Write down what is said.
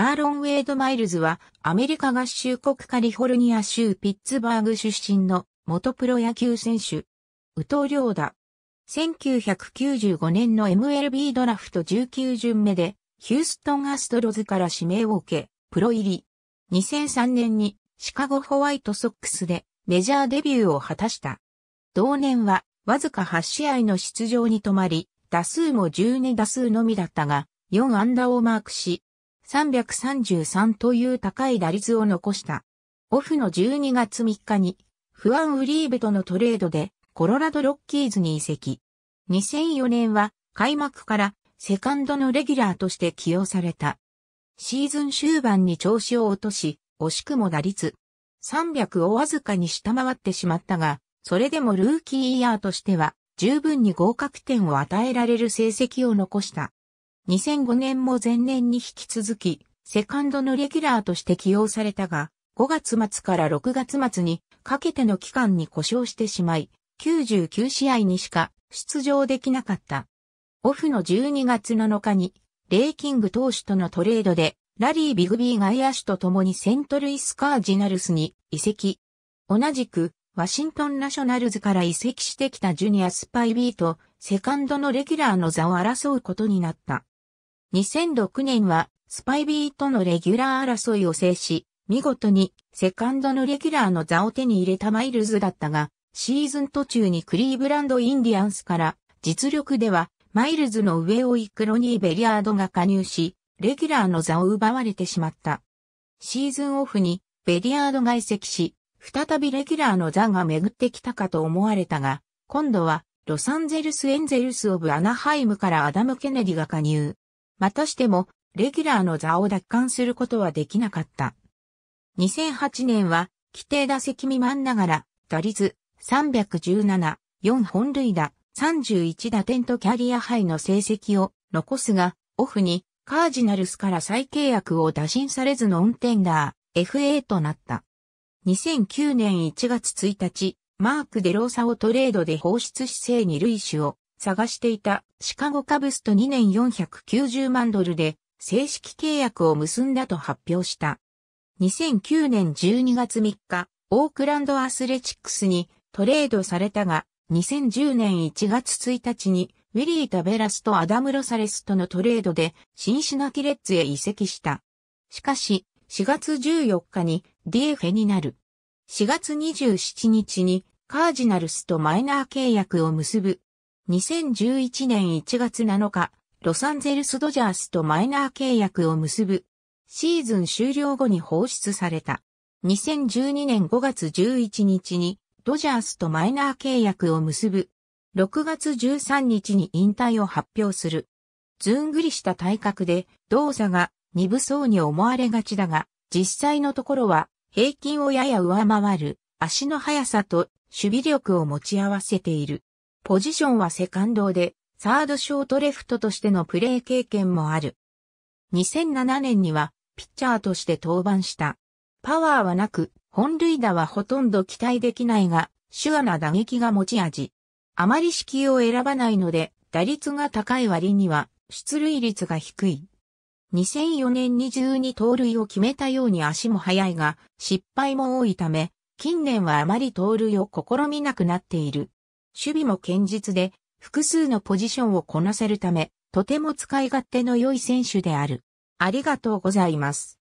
アーロン・ウェイド・マイルズは、アメリカ合衆国カリフォルニア州ピッツバーグ出身の元プロ野球選手。宇藤良だ。1995年の MLB ドラフト19巡目で、ヒューストン・アストロズから指名を受け、プロ入り。2003年にシカゴホワイトソックスでメジャーデビューを果たした。同年は、わずか8試合の出場に止まり、打数も12打数のみだったが、4安打をマークし、333という高い打率を残した。オフの12月3日に、フアン・ウリーベとのトレードで、コロラド・ロッキーズに移籍。2004年は、開幕から、セカンドのレギュラーとして起用された。シーズン終盤に調子を落とし、惜しくも打率。300をわずかに下回ってしまったが、それでもルーキーイヤーとしては、十分に合格点を与えられる成績を残した。2005年も前年に引き続き、セカンドのレギュラーとして起用されたが、5月末から6月末にかけての期間に故障してしまい、99試合にしか出場できなかった。オフの12月7日に、レイキング投手とのトレードで、ラリー・ビグビーア野手と共にセントルイス・カージナルスに移籍。同じく、ワシントン・ナショナルズから移籍してきたジュニア・スパイビーと、セカンドのレギュラーの座を争うことになった。2006年はスパイビーとのレギュラー争いを制し、見事にセカンドのレギュラーの座を手に入れたマイルズだったが、シーズン途中にクリーブランドインディアンスから実力ではマイルズの上を行くロニー・ベリアードが加入し、レギュラーの座を奪われてしまった。シーズンオフにベリアードが移籍し、再びレギュラーの座が巡ってきたかと思われたが、今度はロサンゼルスエンゼルスオブアナハイムからアダム・ケネディが加入。またしても、レギュラーの座を奪還することはできなかった。2008年は、規定打席未満ながら、打率317、4本塁打、31打点とキャリアハイの成績を残すが、オフにカージナルスから再契約を打診されずのオンテンダー、FA となった。2009年1月1日、マーク・デローサをトレードで放出姿勢に類種を探していたシカゴカブスと2年490万ドルで正式契約を結んだと発表した。2009年12月3日、オークランドアスレチックスにトレードされたが、2010年1月1日にウィリー・タベラスとアダム・ロサレスとのトレードでシンシナキレッツへ移籍した。しかし、4月14日にディフェになる。4月27日にカージナルスとマイナー契約を結ぶ2011年1月7日、ロサンゼルスドジャースとマイナー契約を結ぶ。シーズン終了後に放出された。2012年5月11日にドジャースとマイナー契約を結ぶ。6月13日に引退を発表する。ずんぐりした体格で動作が鈍そうに思われがちだが、実際のところは平均をやや上回る足の速さと守備力を持ち合わせている。ポジションはセカンドで、サードショートレフトとしてのプレー経験もある。2007年には、ピッチャーとして登板した。パワーはなく、本塁打はほとんど期待できないが、手話な打撃が持ち味。あまり揮を選ばないので、打率が高い割には、出塁率が低い。2004年に12盗塁を決めたように足も速いが、失敗も多いため、近年はあまり盗塁を試みなくなっている。守備も堅実で、複数のポジションをこなせるため、とても使い勝手の良い選手である。ありがとうございます。